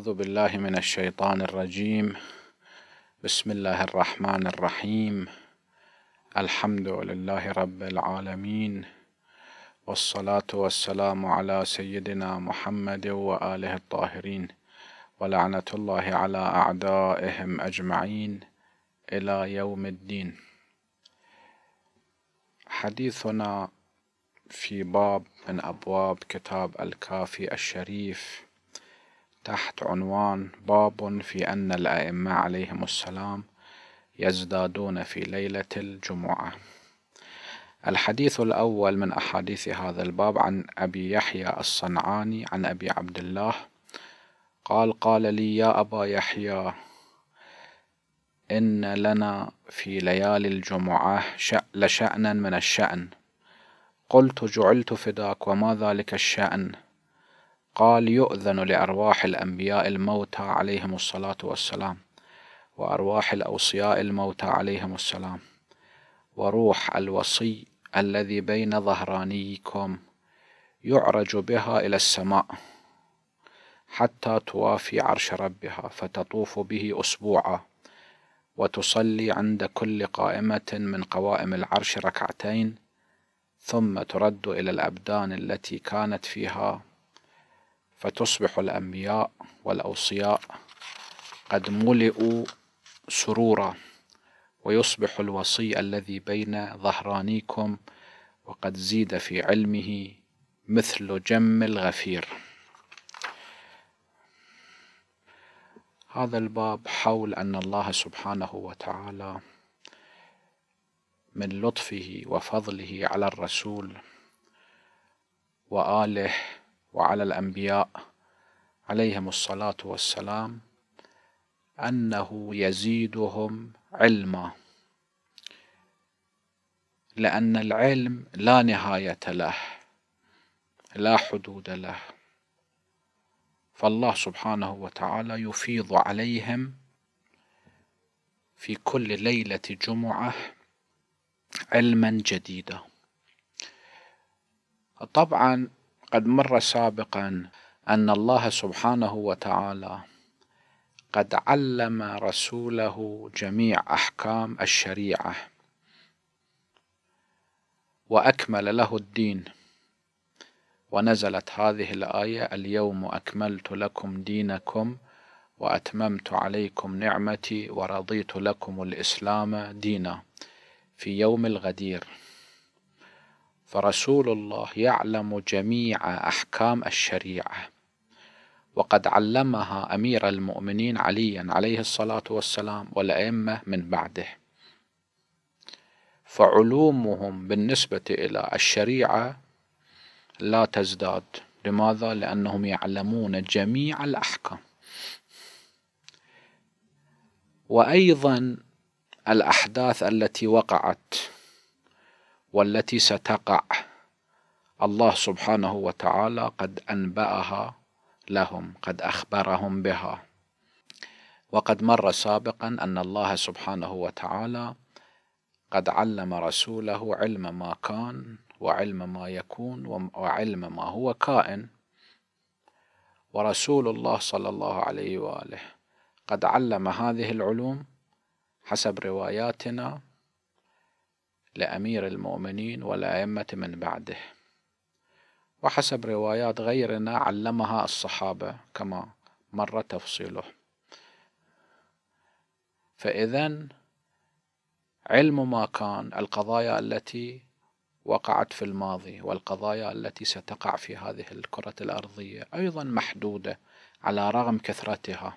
أعوذ بالله من الشيطان الرجيم بسم الله الرحمن الرحيم الحمد لله رب العالمين والصلاة والسلام على سيدنا محمد وآله الطاهرين ولعنة الله على أعدائهم أجمعين إلى يوم الدين حديثنا في باب من أبواب كتاب الكافي الشريف تحت عنوان باب في أن الأئمة عليهم السلام يزدادون في ليلة الجمعة الحديث الأول من أحاديث هذا الباب عن أبي يحيى الصنعاني عن أبي عبد الله قال قال لي يا أبا يحيى إن لنا في ليالي الجمعة لشأنا من الشأن قلت جعلت فداك وما ذلك الشأن قال يؤذن لأرواح الأنبياء الموتى عليهم الصلاة والسلام وأرواح الأوصياء الموتى عليهم السلام وروح الوصي الذي بين ظهرانيكم يعرج بها إلى السماء حتى توافي عرش ربها فتطوف به أسبوعا وتصلي عند كل قائمة من قوائم العرش ركعتين ثم ترد إلى الأبدان التي كانت فيها فتصبح الأنبياء والأوصياء قد ملئوا سرورا ويصبح الوصي الذي بين ظهرانيكم وقد زيد في علمه مثل جم الغفير هذا الباب حول أن الله سبحانه وتعالى من لطفه وفضله على الرسول وآله وعلى الأنبياء عليهم الصلاة والسلام أنه يزيدهم علما لأن العلم لا نهاية له لا حدود له فالله سبحانه وتعالى يفيض عليهم في كل ليلة جمعة علما جديدا طبعا قد مر سابقا أن الله سبحانه وتعالى قد علم رسوله جميع أحكام الشريعة وأكمل له الدين ونزلت هذه الآية اليوم أكملت لكم دينكم وأتممت عليكم نعمتي ورضيت لكم الإسلام دينا في يوم الغدير فرسول الله يعلم جميع أحكام الشريعة وقد علمها أمير المؤمنين عليا عليه الصلاة والسلام والأئمة من بعده فعلومهم بالنسبة إلى الشريعة لا تزداد لماذا؟ لأنهم يعلمون جميع الأحكام وأيضا الأحداث التي وقعت والتي ستقع الله سبحانه وتعالى قد انباها لهم قد اخبرهم بها وقد مر سابقا ان الله سبحانه وتعالى قد علم رسوله علم ما كان وعلم ما يكون وعلم ما هو كائن ورسول الله صلى الله عليه واله قد علم هذه العلوم حسب رواياتنا لأمير المؤمنين والأئمة من بعده وحسب روايات غيرنا علمها الصحابة كما مر تفصيله فإذا علم ما كان القضايا التي وقعت في الماضي والقضايا التي ستقع في هذه الكرة الأرضية أيضا محدودة على رغم كثرتها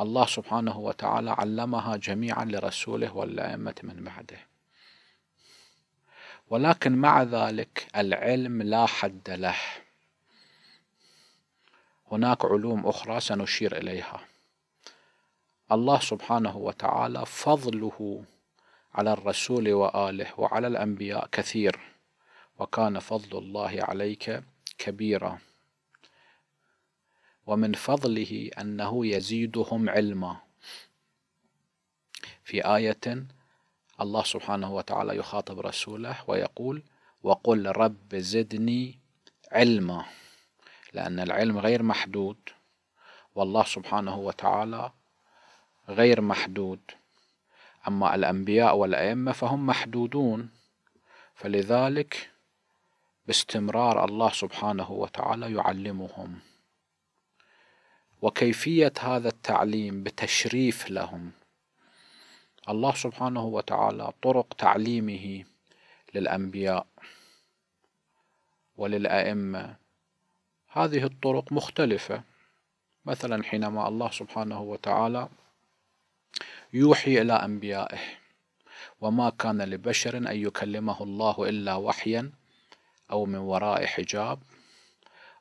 الله سبحانه وتعالى علمها جميعا لرسوله والأئمة من بعده ولكن مع ذلك العلم لا حد له هناك علوم أخرى سنشير إليها الله سبحانه وتعالى فضله على الرسول وآله وعلى الأنبياء كثير وكان فضل الله عليك كبيرا ومن فضله أنه يزيدهم علما في آية الله سبحانه وتعالى يخاطب رسوله ويقول وقل رب زدني علما لأن العلم غير محدود والله سبحانه وتعالى غير محدود أما الأنبياء والأئمة فهم محدودون فلذلك باستمرار الله سبحانه وتعالى يعلمهم وكيفيه هذا التعليم بتشريف لهم الله سبحانه وتعالى طرق تعليمه للانبياء وللائمه هذه الطرق مختلفه مثلا حينما الله سبحانه وتعالى يوحي الى انبيائه وما كان لبشر ان يكلمه الله الا وحيا او من وراء حجاب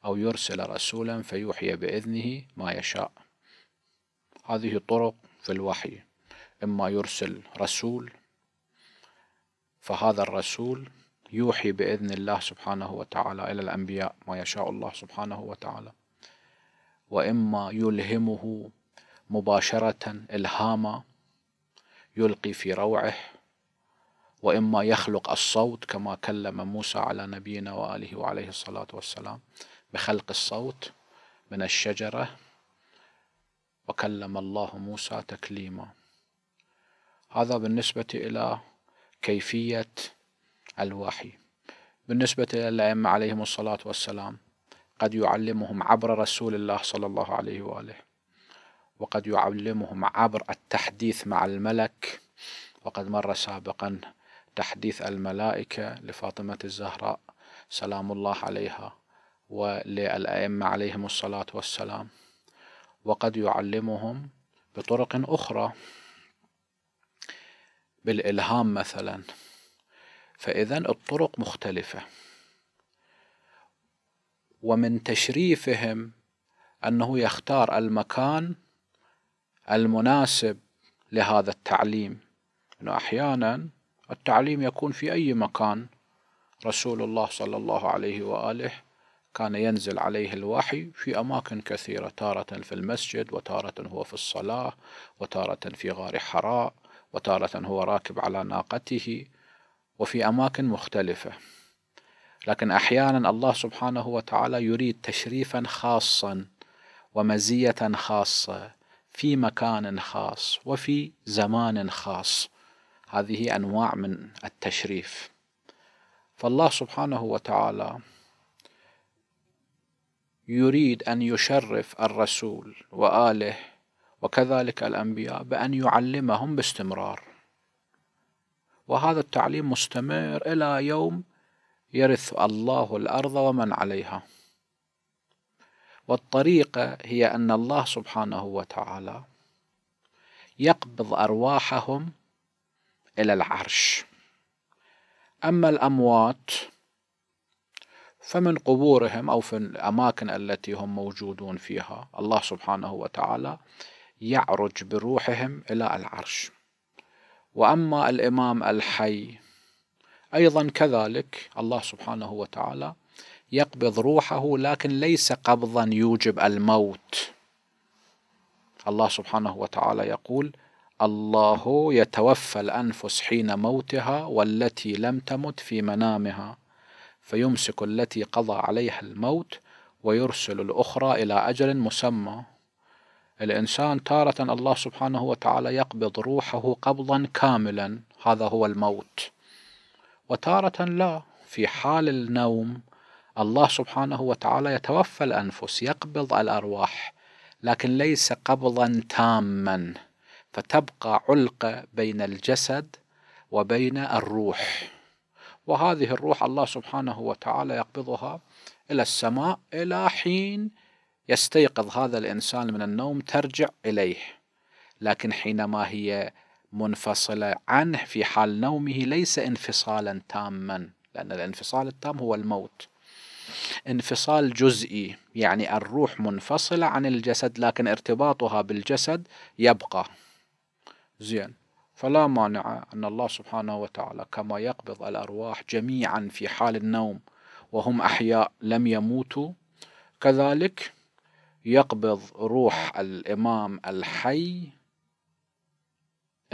أو يرسل رسولا فيوحي بإذنه ما يشاء هذه طرق في الوحي إما يرسل رسول فهذا الرسول يوحي بإذن الله سبحانه وتعالى إلى الأنبياء ما يشاء الله سبحانه وتعالى وإما يلهمه مباشرة إلهاما يلقي في روعه وإما يخلق الصوت كما كلم موسى على نبينا وآله وعليه الصلاة والسلام بخلق الصوت من الشجرة وكلم الله موسى تكليما هذا بالنسبة إلى كيفية الوحي بالنسبة إلى الأئمة عليهم الصلاة والسلام قد يعلمهم عبر رسول الله صلى الله عليه وآله وقد يعلمهم عبر التحديث مع الملك وقد مر سابقا تحديث الملائكة لفاطمة الزهراء سلام الله عليها وللأئمة عليهم الصلاة والسلام وقد يعلمهم بطرق أخرى بالإلهام مثلا فإذا الطرق مختلفة ومن تشريفهم أنه يختار المكان المناسب لهذا التعليم أنه أحيانا التعليم يكون في أي مكان رسول الله صلى الله عليه وآله كان ينزل عليه الوحي في أماكن كثيرة تارة في المسجد وتارة هو في الصلاة وتارة في غار حراء وتارة هو راكب على ناقته وفي أماكن مختلفة لكن أحيانا الله سبحانه وتعالى يريد تشريفا خاصا ومزية خاصة في مكان خاص وفي زمان خاص هذه أنواع من التشريف فالله سبحانه وتعالى يريد أن يشرف الرسول وآله وكذلك الأنبياء بأن يعلمهم باستمرار وهذا التعليم مستمر إلى يوم يرث الله الأرض ومن عليها والطريقة هي أن الله سبحانه وتعالى يقبض أرواحهم إلى العرش أما الأموات فمن قبورهم أو في الأماكن التي هم موجودون فيها الله سبحانه وتعالى يعرج بروحهم إلى العرش وأما الإمام الحي أيضا كذلك الله سبحانه وتعالى يقبض روحه لكن ليس قبضا يوجب الموت الله سبحانه وتعالى يقول الله يتوفى الأنفس حين موتها والتي لم تمت في منامها فيمسك التي قضى عليها الموت ويرسل الأخرى إلى أجل مسمى الإنسان تارة الله سبحانه وتعالى يقبض روحه قبضا كاملا هذا هو الموت وتارة لا في حال النوم الله سبحانه وتعالى يتوفى الأنفس يقبض الأرواح لكن ليس قبضا تاما فتبقى علقة بين الجسد وبين الروح وهذه الروح الله سبحانه وتعالى يقبضها إلى السماء إلى حين يستيقظ هذا الإنسان من النوم ترجع إليه لكن حينما هي منفصلة عنه في حال نومه ليس انفصالا تاما لأن الانفصال التام هو الموت انفصال جزئي يعني الروح منفصلة عن الجسد لكن ارتباطها بالجسد يبقى زين فلا مانع أن الله سبحانه وتعالى كما يقبض الأرواح جميعا في حال النوم وهم أحياء لم يموتوا كذلك يقبض روح الإمام الحي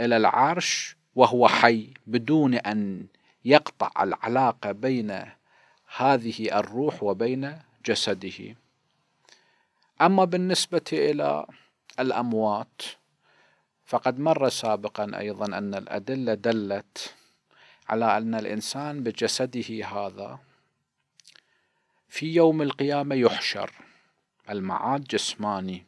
إلى العرش وهو حي بدون أن يقطع العلاقة بين هذه الروح وبين جسده أما بالنسبة إلى الأموات فقد مر سابقا أيضا أن الأدلة دلت على أن الإنسان بجسده هذا في يوم القيامة يحشر المعاد جسماني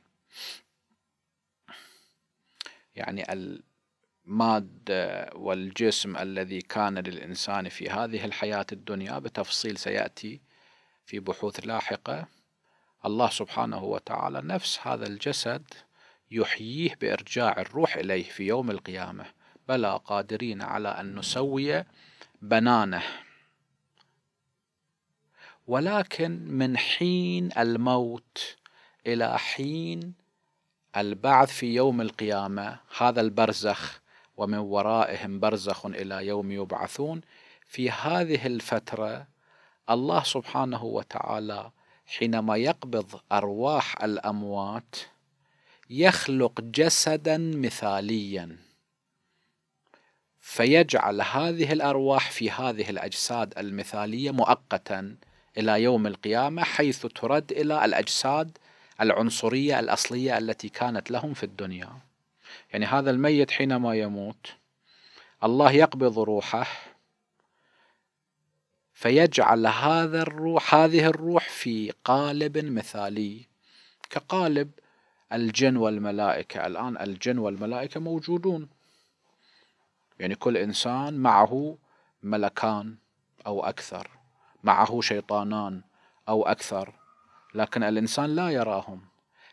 يعني المادة والجسم الذي كان للإنسان في هذه الحياة الدنيا بتفصيل سيأتي في بحوث لاحقة الله سبحانه وتعالى نفس هذا الجسد يحييه بإرجاع الروح إليه في يوم القيامة بلى قادرين على أن نسوي بنانه ولكن من حين الموت إلى حين البعث في يوم القيامة هذا البرزخ ومن ورائهم برزخ إلى يوم يبعثون في هذه الفترة الله سبحانه وتعالى حينما يقبض أرواح الأموات يخلق جسدا مثاليا فيجعل هذه الارواح في هذه الاجساد المثاليه مؤقتا الى يوم القيامه حيث ترد الى الاجساد العنصريه الاصليه التي كانت لهم في الدنيا. يعني هذا الميت حينما يموت الله يقبض روحه فيجعل هذا الروح هذه الروح في قالب مثالي كقالب الجن والملائكة الآن الجن والملائكة موجودون يعني كل إنسان معه ملكان أو أكثر معه شيطانان أو أكثر لكن الإنسان لا يراهم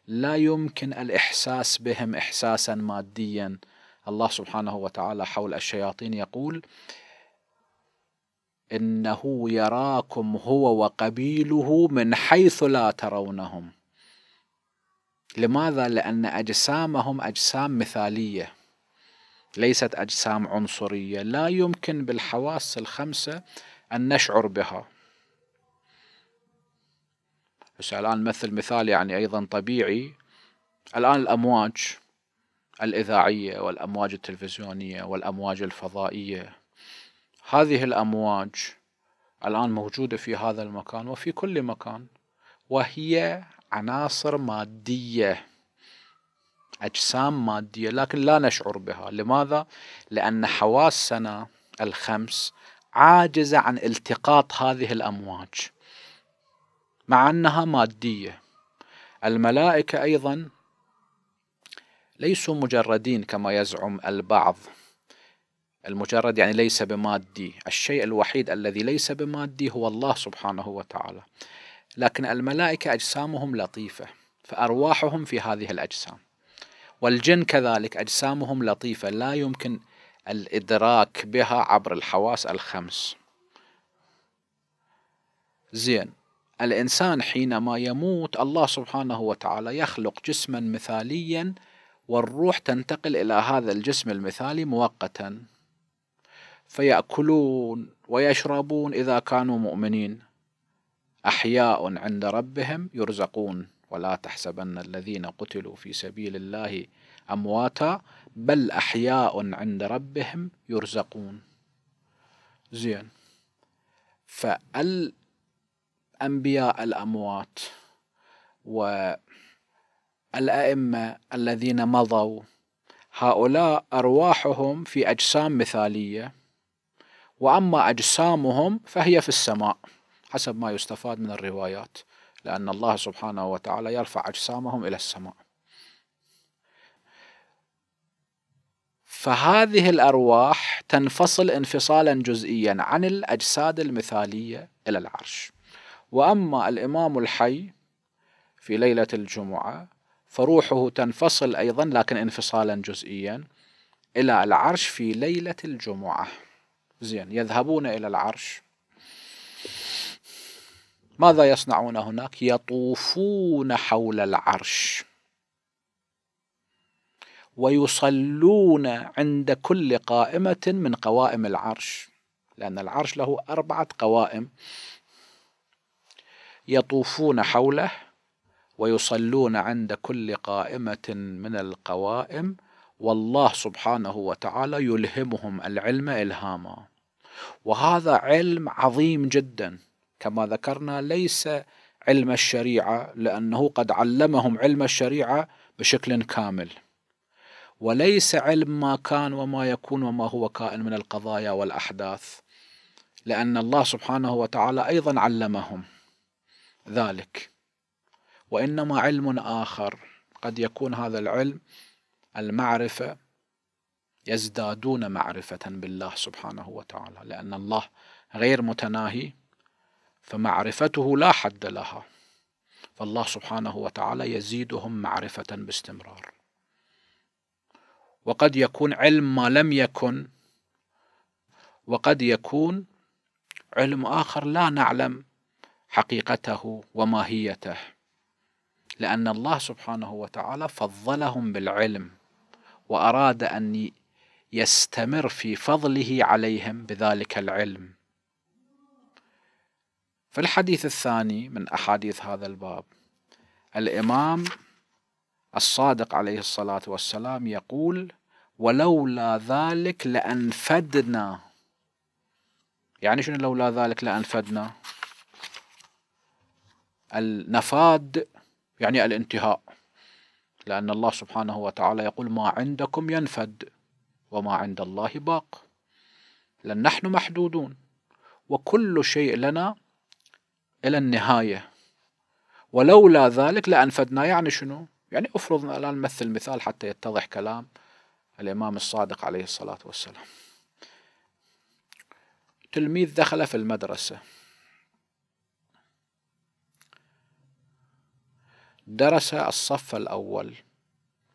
لا يمكن الإحساس بهم إحساسا ماديا الله سبحانه وتعالى حول الشياطين يقول إنه يراكم هو وقبيله من حيث لا ترونهم لماذا؟ لأن أجسامهم أجسام مثالية ليست أجسام عنصرية لا يمكن بالحواس الخمسة أن نشعر بها بس الآن مثل مثال يعني أيضا طبيعي الآن الأمواج الإذاعية والأمواج التلفزيونية والأمواج الفضائية هذه الأمواج الآن موجودة في هذا المكان وفي كل مكان وهي عناصر مادية أجسام مادية لكن لا نشعر بها لماذا؟ لأن حواسنا الخمس عاجزة عن التقاط هذه الأمواج مع أنها مادية الملائكة أيضا ليسوا مجردين كما يزعم البعض المجرد يعني ليس بمادي الشيء الوحيد الذي ليس بمادي هو الله سبحانه وتعالى لكن الملائكة أجسامهم لطيفة فأرواحهم في هذه الأجسام والجن كذلك أجسامهم لطيفة لا يمكن الإدراك بها عبر الحواس الخمس زين الإنسان حينما يموت الله سبحانه وتعالى يخلق جسما مثاليا والروح تنتقل إلى هذا الجسم المثالي مؤقتا فيأكلون ويشربون إذا كانوا مؤمنين احياء عند ربهم يرزقون ولا تحسبن الذين قتلوا في سبيل الله امواتا بل احياء عند ربهم يرزقون زين فالانبياء الاموات والائمه الذين مضوا هؤلاء ارواحهم في اجسام مثاليه واما اجسامهم فهي في السماء حسب ما يستفاد من الروايات لأن الله سبحانه وتعالى يرفع أجسامهم إلى السماء فهذه الأرواح تنفصل انفصالا جزئيا عن الأجساد المثالية إلى العرش وأما الإمام الحي في ليلة الجمعة فروحه تنفصل أيضا لكن انفصالا جزئيا إلى العرش في ليلة الجمعة زين يذهبون إلى العرش ماذا يصنعون هناك يطوفون حول العرش ويصلون عند كل قائمة من قوائم العرش لأن العرش له أربعة قوائم يطوفون حوله ويصلون عند كل قائمة من القوائم والله سبحانه وتعالى يلهمهم العلم إلهاما وهذا علم عظيم جداً كما ذكرنا ليس علم الشريعه لانه قد علمهم علم الشريعه بشكل كامل وليس علم ما كان وما يكون وما هو كائن من القضايا والاحداث لان الله سبحانه وتعالى ايضا علمهم ذلك وانما علم اخر قد يكون هذا العلم المعرفه يزدادون معرفه بالله سبحانه وتعالى لان الله غير متناهي فمعرفته لا حد لها فالله سبحانه وتعالى يزيدهم معرفة باستمرار وقد يكون علم ما لم يكن وقد يكون علم آخر لا نعلم حقيقته وماهيته لأن الله سبحانه وتعالى فضلهم بالعلم وأراد أن يستمر في فضله عليهم بذلك العلم في الحديث الثاني من أحاديث هذا الباب الإمام الصادق عليه الصلاة والسلام يقول ولولا ذلك لأنفدنا يعني شنو لولا ذلك لأنفدنا النفاد يعني الانتهاء لأن الله سبحانه وتعالى يقول ما عندكم ينفد وما عند الله باق لأن نحن محدودون وكل شيء لنا إلى النهاية ولولا ذلك لأنفدنا يعني شنو؟ يعني أفرض الآن نمثل مثال حتى يتضح كلام الإمام الصادق عليه الصلاة والسلام تلميذ دخل في المدرسة درس الصف الأول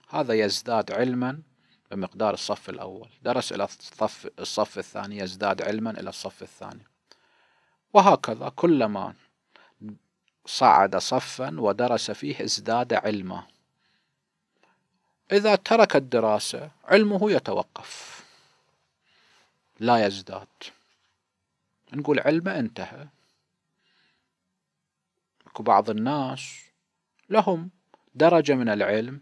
هذا يزداد علما بمقدار الصف الأول درس إلى الصف, الصف الثاني يزداد علما إلى الصف الثاني وهكذا كلما صعد صفا ودرس فيه ازداد علما إذا ترك الدراسة علمه يتوقف لا يزداد نقول علمه انتهى اكو بعض الناس لهم درجة من العلم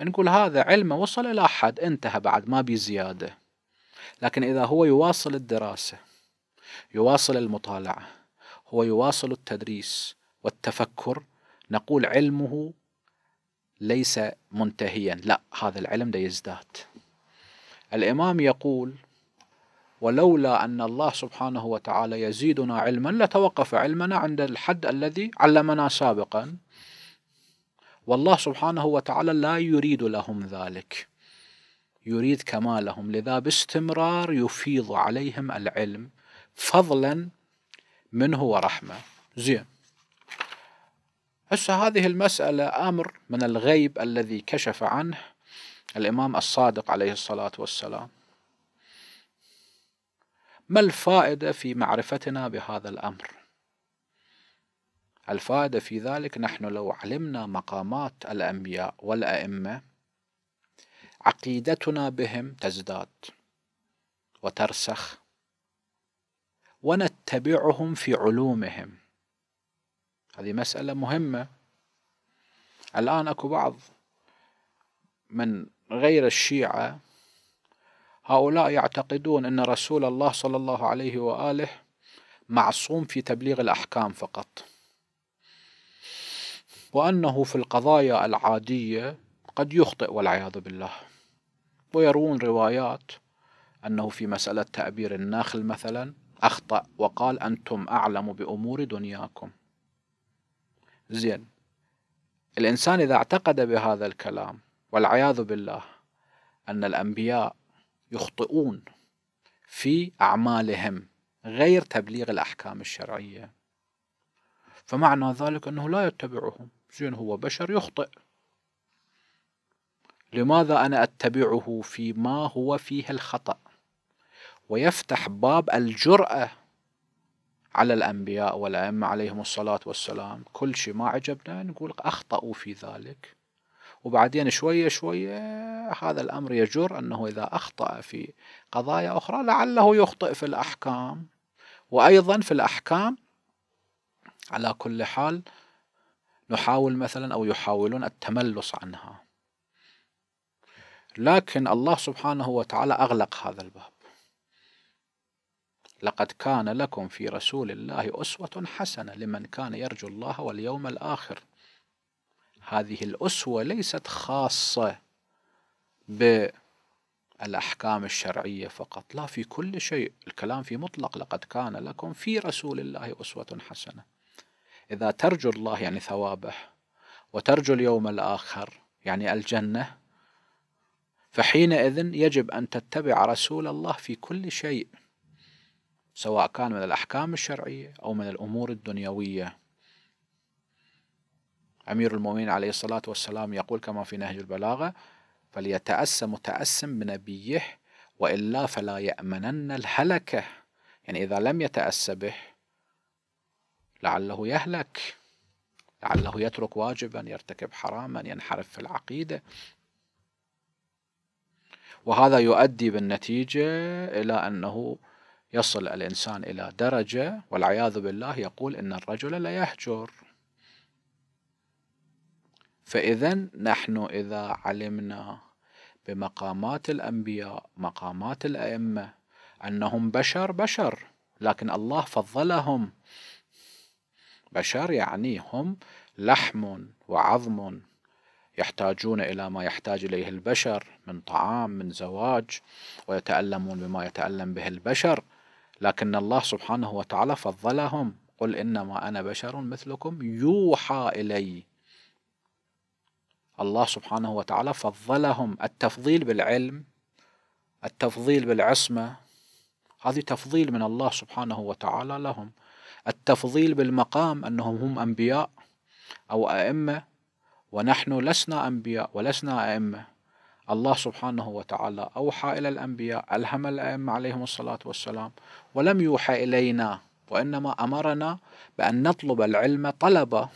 نقول هذا علمه وصل إلى حد انتهى بعد ما بي زيادة لكن إذا هو يواصل الدراسة يواصل المطالعة هو يواصل التدريس والتفكر نقول علمه ليس منتهيا لا هذا العلم ده يزداد الإمام يقول ولولا أن الله سبحانه وتعالى يزيدنا علما لتوقف علمنا عند الحد الذي علمنا سابقا والله سبحانه وتعالى لا يريد لهم ذلك يريد كمالهم لذا باستمرار يفيض عليهم العلم فضلا منه ورحمة زين هسه هذه المسألة أمر من الغيب الذي كشف عنه الإمام الصادق عليه الصلاة والسلام ما الفائدة في معرفتنا بهذا الأمر؟ الفائدة في ذلك نحن لو علمنا مقامات الأنبياء والأئمة عقيدتنا بهم تزداد وترسخ ونتبعهم في علومهم هذه مسألة مهمة الآن أكو بعض من غير الشيعة هؤلاء يعتقدون أن رسول الله صلى الله عليه وآله معصوم في تبليغ الأحكام فقط وأنه في القضايا العادية قد يخطئ والعياذ بالله ويروون روايات أنه في مسألة تأبير الناخل مثلا أخطأ وقال أنتم أعلم بأمور دنياكم زين الإنسان إذا اعتقد بهذا الكلام والعياذ بالله أن الأنبياء يخطئون في أعمالهم غير تبليغ الأحكام الشرعية فمعنى ذلك أنه لا يتبعهم زين هو بشر يخطئ لماذا أنا أتبعه فيما هو فيه الخطأ ويفتح باب الجرأة على الأنبياء والأئمة عليهم الصلاة والسلام كل شيء ما عجبنا نقول أخطأوا في ذلك وبعدين شوية شوية هذا الأمر يجر أنه إذا أخطأ في قضايا أخرى لعله يخطئ في الأحكام وأيضا في الأحكام على كل حال نحاول مثلا أو يحاولون التملص عنها لكن الله سبحانه وتعالى أغلق هذا الباب لقد كان لكم في رسول الله أسوة حسنة لمن كان يرجو الله واليوم الآخر هذه الأسوة ليست خاصة بالأحكام الشرعية فقط لا في كل شيء الكلام في مطلق لقد كان لكم في رسول الله أسوة حسنة إذا ترجو الله يعني ثوابه وترجو اليوم الآخر يعني الجنة فحينئذ يجب أن تتبع رسول الله في كل شيء سواء كان من الأحكام الشرعية أو من الأمور الدنيوية أمير المؤمنين عليه الصلاة والسلام يقول كما في نهج البلاغة فليتأس متأسم بنبيه وإلا فلا يأمنن الهلكة يعني إذا لم يتأس به لعله يهلك لعله يترك واجبا يرتكب حراما ينحرف في العقيدة وهذا يؤدي بالنتيجة إلى أنه يصل الإنسان إلى درجة والعياذ بالله يقول إن الرجل لا يحجر فإذا نحن إذا علمنا بمقامات الأنبياء مقامات الأئمة أنهم بشر بشر لكن الله فضلهم بشر يعني هم لحم وعظم يحتاجون إلى ما يحتاج إليه البشر من طعام من زواج ويتألمون بما يتألم به البشر لكن الله سبحانه وتعالى فضلهم قل إنما أنا بشر مثلكم يوحى إلي الله سبحانه وتعالى فضلهم التفضيل بالعلم التفضيل بالعصمة هذه تفضيل من الله سبحانه وتعالى لهم التفضيل بالمقام أنهم هم أنبياء أو أئمة ونحن لسنا أنبياء ولسنا أئمة الله سبحانه وتعالى أوحى إلى الأنبياء ألهم الأئمة عليهم الصلاة والسلام ولم يوحى إلينا وإنما أمرنا بأن نطلب العلم طلبة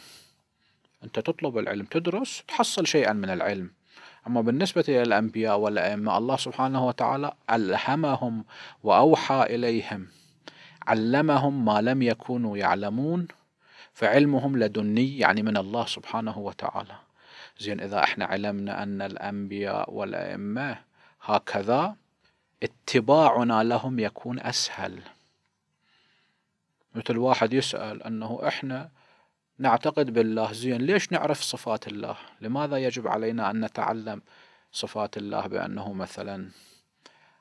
أنت تطلب العلم تدرس تحصل شيئا من العلم أما بالنسبة إلى الأنبياء والأئمة الله سبحانه وتعالى ألهمهم وأوحى إليهم علمهم ما لم يكونوا يعلمون فعلمهم لدني يعني من الله سبحانه وتعالى زين إذا إحنا علمنا أن الأنبياء والأئمة هكذا اتباعنا لهم يكون أسهل مثل واحد يسأل أنه إحنا نعتقد بالله زين ليش نعرف صفات الله لماذا يجب علينا أن نتعلم صفات الله بأنه مثلا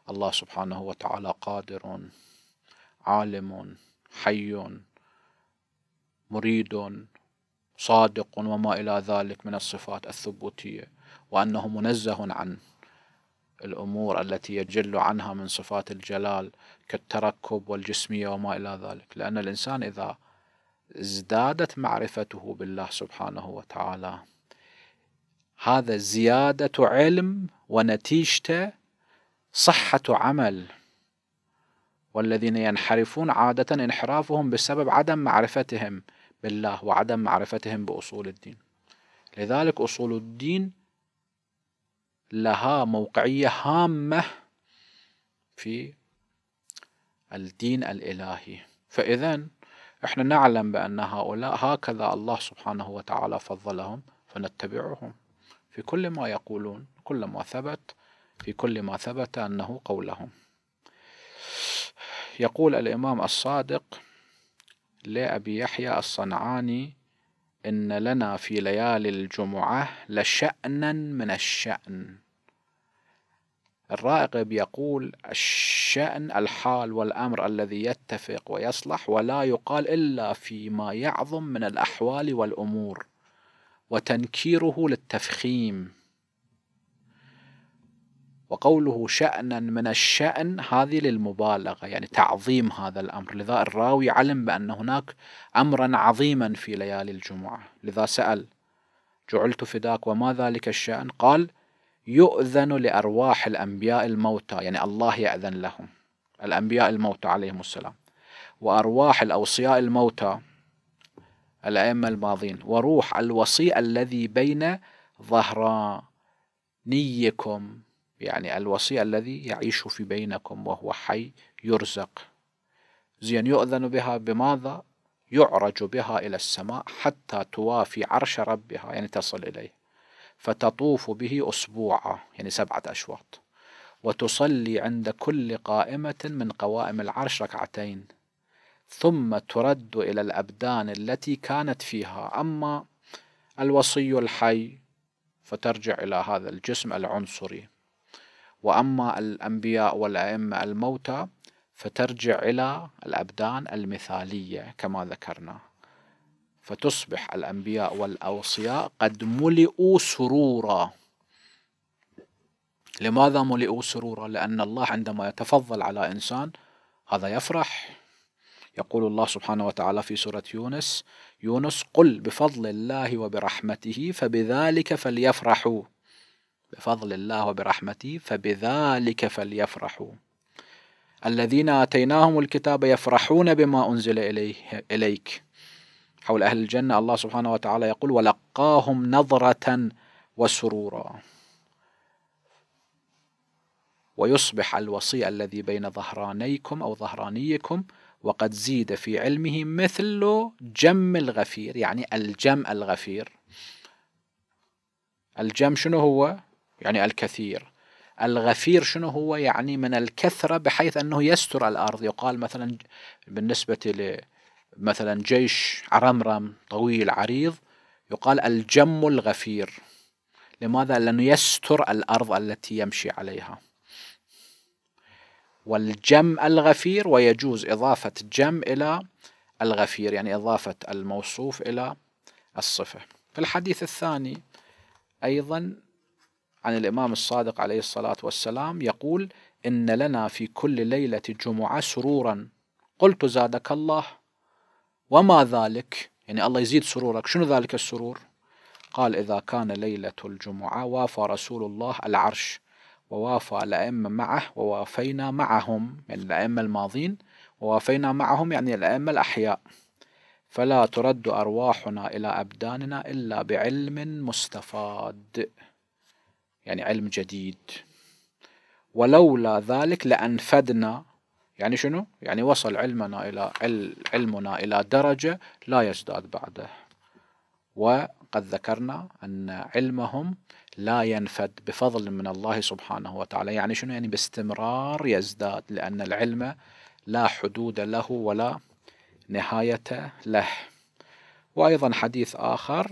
الله سبحانه وتعالى قادر عالم حي مريد صادق وما إلى ذلك من الصفات الثبوتية وأنه منزه عن الأمور التي يجل عنها من صفات الجلال كالتركب والجسمية وما إلى ذلك لأن الإنسان إذا ازدادت معرفته بالله سبحانه وتعالى هذا زيادة علم ونتيجته صحة عمل والذين ينحرفون عادة انحرافهم بسبب عدم معرفتهم بالله وعدم معرفتهم بأصول الدين لذلك أصول الدين لها موقعية هامة في الدين الإلهي فإذا احنا نعلم بأن هؤلاء هكذا الله سبحانه وتعالى فضلهم فنتبعهم في كل ما يقولون كل ما ثبت في كل ما ثبت أنه قولهم يقول الإمام الصادق لأبي يحيى الصنعاني إن لنا في ليالي الجمعة لشأنا من الشأن الرائق يقول الشأن الحال والأمر الذي يتفق ويصلح ولا يقال إلا فيما يعظم من الأحوال والأمور وتنكيره للتفخيم وقوله شأنا من الشأن هذه للمبالغة يعني تعظيم هذا الأمر لذا الراوي علم بأن هناك أمرا عظيما في ليالي الجمعة لذا سأل جعلت فداك وما ذلك الشأن قال يؤذن لأرواح الأنبياء الموتى يعني الله يأذن لهم الأنبياء الموتى عليهم السلام وأرواح الأوصياء الموتى الأئمة الماضين وروح الوصي الذي بين ظهرانيكم يعني الوصي الذي يعيش في بينكم وهو حي يرزق زين يؤذن بها بماذا يعرج بها إلى السماء حتى توافي عرش ربها يعني تصل إليه فتطوف به أسبوعا يعني سبعة أشواط وتصلي عند كل قائمة من قوائم العرش ركعتين ثم ترد إلى الأبدان التي كانت فيها أما الوصي الحي فترجع إلى هذا الجسم العنصري وأما الأنبياء والأئمة الموتى فترجع إلى الأبدان المثالية كما ذكرنا فتصبح الأنبياء والأوصياء قد ملئوا سرورا لماذا ملئوا سرورا؟ لأن الله عندما يتفضل على إنسان هذا يفرح يقول الله سبحانه وتعالى في سورة يونس يونس قل بفضل الله وبرحمته فبذلك فليفرحوا بفضل الله وبرحمته فبذلك فليفرحوا الذين آتيناهم الكتاب يفرحون بما أنزل إليه إليك حول أهل الجنة الله سبحانه وتعالى يقول ولقاهم نظرة وسرورا ويصبح الوصي الذي بين ظهرانيكم أو ظهرانيكم وقد زيد في علمه مثل جم الغفير يعني الجم الغفير الجم شنو هو يعني الكثير الغفير شنو هو يعني من الكثرة بحيث أنه يستر الأرض يقال مثلا بالنسبة مثلا جيش عرمرم طويل عريض يقال الجم الغفير لماذا؟ لأنه يستر الأرض التي يمشي عليها والجم الغفير ويجوز إضافة جم إلى الغفير يعني إضافة الموصوف إلى الصفة في الحديث الثاني أيضا عن الإمام الصادق عليه الصلاة والسلام يقول إن لنا في كل ليلة جمعة سرورا قلت زادك الله وما ذلك يعني الله يزيد سرورك شنو ذلك السرور قال إذا كان ليلة الجمعة وافى رسول الله العرش ووافى الأئمة معه ووافينا معهم يعني الأئمة الماضين ووافينا معهم يعني الأئمة الأحياء فلا ترد أرواحنا إلى أبداننا إلا بعلم مستفاد يعني علم جديد ولولا ذلك لأنفدنا يعني شنو؟ يعني وصل علمنا إلى علمنا إلى درجة لا يزداد بعده وقد ذكرنا أن علمهم لا ينفد بفضل من الله سبحانه وتعالى يعني شنو يعني باستمرار يزداد لأن العلم لا حدود له ولا نهاية له وأيضا حديث آخر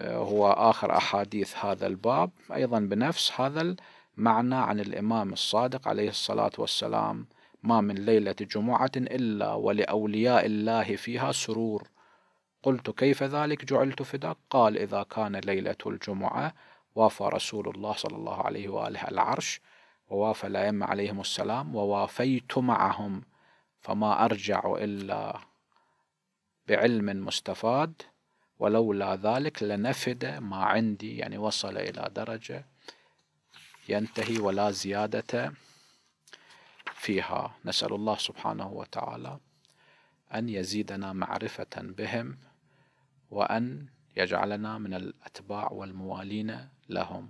آه، هو آخر أحاديث هذا الباب أيضا بنفس هذا المعنى عن الإمام الصادق عليه الصلاة والسلام ما من ليلة جمعة إلا ولأولياء الله فيها سرور قلت كيف ذلك جعلت فداك قال إذا كان ليلة الجمعة وافى رسول الله صلى الله عليه وآله العرش ووافى الأئمة عليهم السلام ووافيت معهم فما أرجع إلا بعلم مستفاد ولولا ذلك لنفد ما عندي يعني وصل إلى درجة ينتهي ولا زيادة فيها نسأل الله سبحانه وتعالى أن يزيدنا معرفة بهم وأن يجعلنا من الأتباع والموالين لهم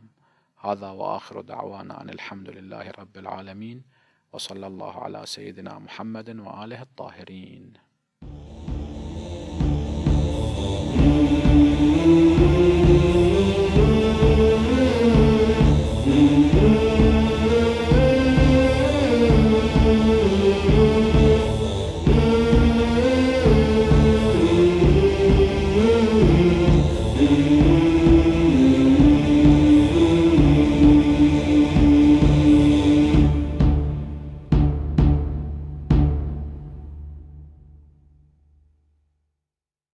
هذا وآخر دعوانا أن الحمد لله رب العالمين وصلى الله على سيدنا محمد وآله الطاهرين